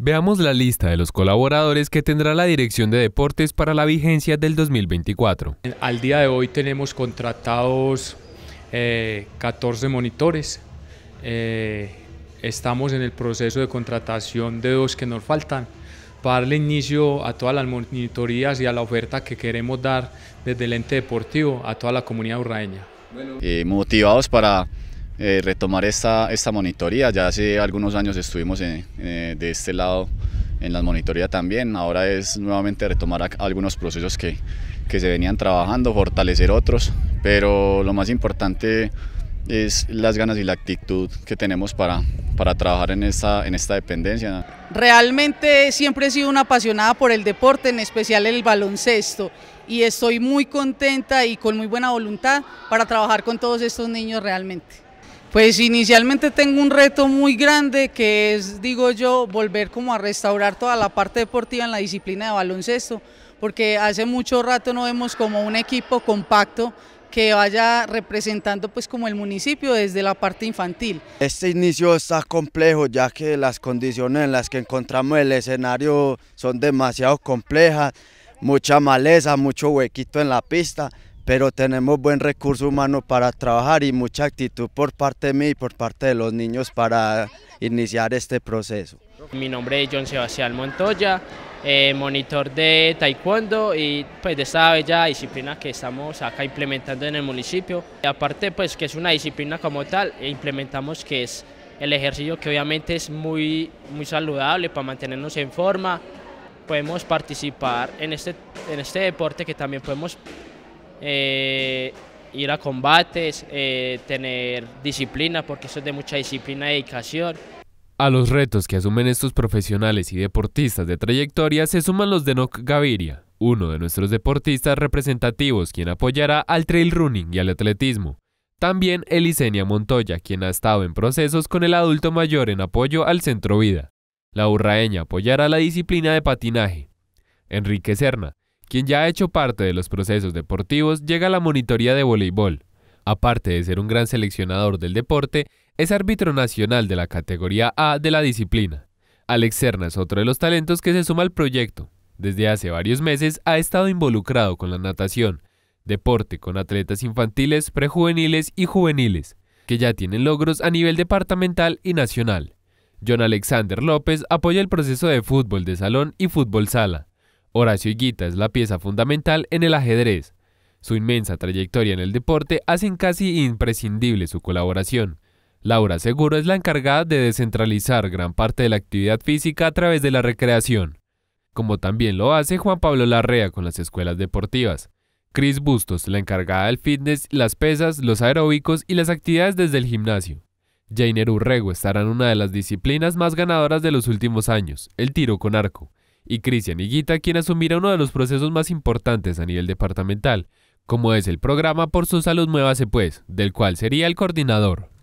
Veamos la lista de los colaboradores que tendrá la Dirección de Deportes para la vigencia del 2024. Al día de hoy tenemos contratados 14 eh, monitores. Eh, estamos en el proceso de contratación de dos que nos faltan para darle inicio a todas las monitorías y a la oferta que queremos dar desde el ente deportivo a toda la comunidad urraeña. Eh, motivados para eh, retomar esta, esta monitoría. Ya hace algunos años estuvimos eh, de este lado en la monitoría también. Ahora es nuevamente retomar algunos procesos que, que se venían trabajando, fortalecer otros, pero lo más importante es las ganas y la actitud que tenemos para, para trabajar en esta, en esta dependencia. Realmente siempre he sido una apasionada por el deporte, en especial el baloncesto, y estoy muy contenta y con muy buena voluntad para trabajar con todos estos niños realmente. Pues inicialmente tengo un reto muy grande que es, digo yo, volver como a restaurar toda la parte deportiva en la disciplina de baloncesto, porque hace mucho rato no vemos como un equipo compacto que vaya representando pues como el municipio desde la parte infantil. Este inicio está complejo ya que las condiciones en las que encontramos el escenario son demasiado complejas, mucha maleza, mucho huequito en la pista, pero tenemos buen recurso humano para trabajar y mucha actitud por parte de mí y por parte de los niños para iniciar este proceso. Mi nombre es John Sebastián Montoya, eh, monitor de taekwondo y pues de esta bella disciplina que estamos acá implementando en el municipio. aparte pues que es una disciplina como tal, e implementamos que es el ejercicio que obviamente es muy, muy saludable para mantenernos en forma. Podemos participar en este, en este deporte que también podemos eh, ir a combates, eh, tener disciplina, porque eso es de mucha disciplina y dedicación. A los retos que asumen estos profesionales y deportistas de trayectoria se suman los de Noc Gaviria, uno de nuestros deportistas representativos, quien apoyará al trail running y al atletismo. También Elisenia Montoya, quien ha estado en procesos con el adulto mayor en apoyo al Centro Vida. La urraeña apoyará la disciplina de patinaje. Enrique Serna, quien ya ha hecho parte de los procesos deportivos, llega a la monitoría de voleibol. Aparte de ser un gran seleccionador del deporte, es árbitro nacional de la categoría A de la disciplina. Alex Serna es otro de los talentos que se suma al proyecto. Desde hace varios meses ha estado involucrado con la natación, deporte con atletas infantiles, prejuveniles y juveniles, que ya tienen logros a nivel departamental y nacional. John Alexander López apoya el proceso de fútbol de salón y fútbol sala. Horacio Higuita es la pieza fundamental en el ajedrez. Su inmensa trayectoria en el deporte hacen casi imprescindible su colaboración. Laura Seguro es la encargada de descentralizar gran parte de la actividad física a través de la recreación, como también lo hace Juan Pablo Larrea con las escuelas deportivas. Cris Bustos, la encargada del fitness, las pesas, los aeróbicos y las actividades desde el gimnasio. Jainer Urrego estará en una de las disciplinas más ganadoras de los últimos años, el tiro con arco y Cristian Higuita quien asumirá uno de los procesos más importantes a nivel departamental, como es el programa Por su Salud Muévase Pues, del cual sería el coordinador.